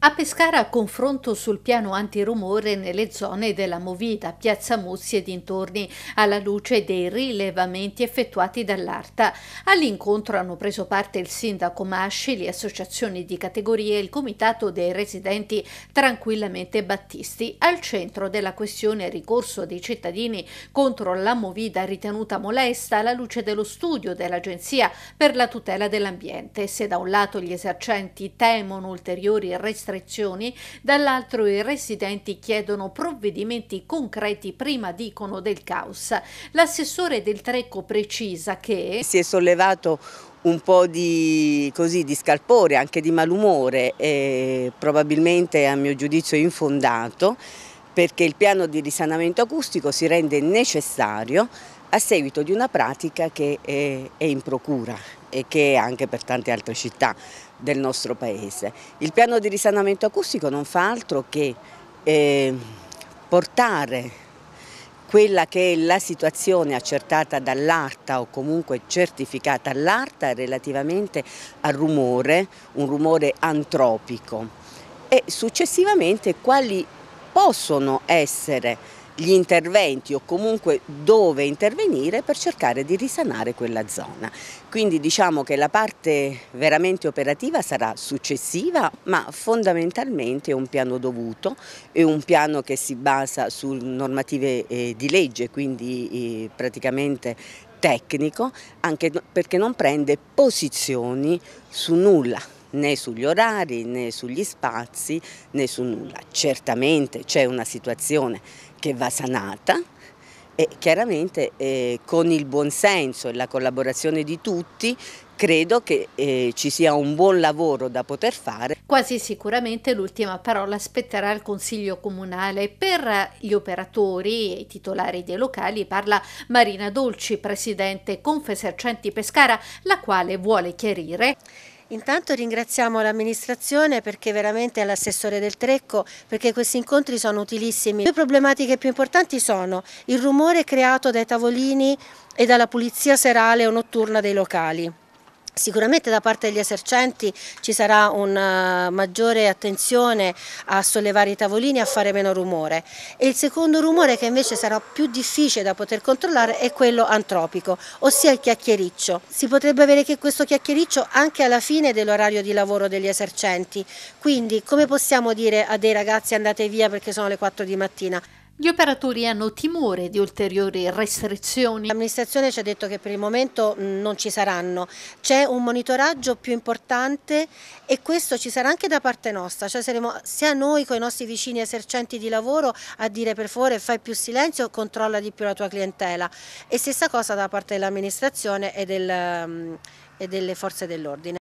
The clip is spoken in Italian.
A Pescara confronto sul piano antirumore nelle zone della Movida, Piazza Muzzi e dintorni, alla luce dei rilevamenti effettuati dall'ARTA. All'incontro hanno preso parte il sindaco Masci, le associazioni di categorie e il comitato dei residenti Tranquillamente Battisti. Al centro della questione ricorso dei cittadini contro la Movida ritenuta molesta alla luce dello studio dell'Agenzia per la tutela dell'ambiente. Se da un lato gli esercenti temono ulteriori restrizioni ristrezioni, dall'altro i residenti chiedono provvedimenti concreti prima, dicono, del caos. L'assessore del Trecco precisa che... Si è sollevato un po' di, così, di, scalpore, anche di malumore, eh, probabilmente a mio giudizio infondato, perché il piano di risanamento acustico si rende necessario a seguito di una pratica che è, in procura e che è anche per tante altre città del nostro paese. Il piano di risanamento acustico non fa altro che eh, portare quella che è la situazione accertata dall'ARTA o comunque certificata all'ARTA relativamente al rumore, un rumore antropico e successivamente quali possono essere gli interventi o comunque dove intervenire per cercare di risanare quella zona. Quindi diciamo che la parte veramente operativa sarà successiva ma fondamentalmente è un piano dovuto, è un piano che si basa su normative eh, di legge, quindi eh, praticamente tecnico, anche perché non prende posizioni su nulla né sugli orari né sugli spazi né su nulla. Certamente c'è una situazione che va sanata e chiaramente eh, con il buonsenso e la collaborazione di tutti credo che eh, ci sia un buon lavoro da poter fare. Quasi sicuramente l'ultima parola spetterà al Consiglio Comunale. Per gli operatori e i titolari dei locali parla Marina Dolci, presidente Confesercenti Pescara, la quale vuole chiarire Intanto ringraziamo l'amministrazione perché veramente l'assessore del Trecco perché questi incontri sono utilissimi. Le problematiche più importanti sono il rumore creato dai tavolini e dalla pulizia serale o notturna dei locali. Sicuramente da parte degli esercenti ci sarà una eh, maggiore attenzione a sollevare i tavolini e a fare meno rumore. E il secondo rumore che invece sarà più difficile da poter controllare è quello antropico, ossia il chiacchiericcio. Si potrebbe avere che questo chiacchiericcio anche alla fine dell'orario di lavoro degli esercenti. Quindi come possiamo dire a dei ragazzi andate via perché sono le 4 di mattina? Gli operatori hanno timore di ulteriori restrizioni. L'amministrazione ci ha detto che per il momento mm, non ci saranno. C'è un monitoraggio più importante e questo ci sarà anche da parte nostra. Cioè saremo sia noi con i nostri vicini esercenti di lavoro a dire per favore fai più silenzio, controlla di più la tua clientela. E stessa cosa da parte dell'amministrazione e, del, mm, e delle forze dell'ordine.